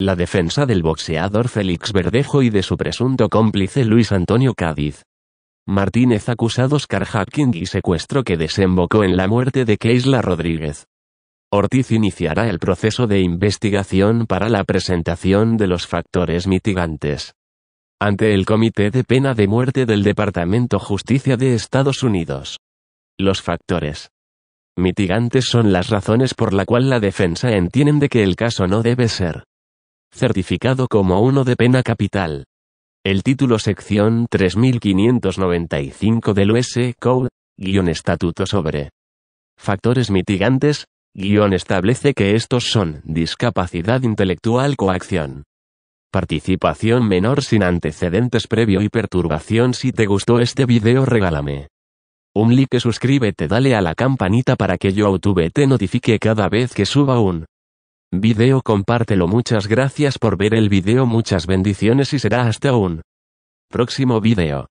La defensa del boxeador Félix Verdejo y de su presunto cómplice Luis Antonio Cádiz. Martínez acusados carjacking y secuestro que desembocó en la muerte de Keisla Rodríguez. Ortiz iniciará el proceso de investigación para la presentación de los factores mitigantes. Ante el Comité de Pena de Muerte del Departamento Justicia de Estados Unidos. Los factores mitigantes son las razones por la cual la defensa entienden de que el caso no debe ser certificado como uno de pena capital. El título sección 3595 del US Code, guión estatuto sobre factores mitigantes, guión establece que estos son discapacidad intelectual coacción. Participación menor sin antecedentes previo y perturbación si te gustó este video regálame. Un like suscríbete dale a la campanita para que yo YouTube te notifique cada vez que suba un Video compártelo muchas gracias por ver el video muchas bendiciones y será hasta un próximo video.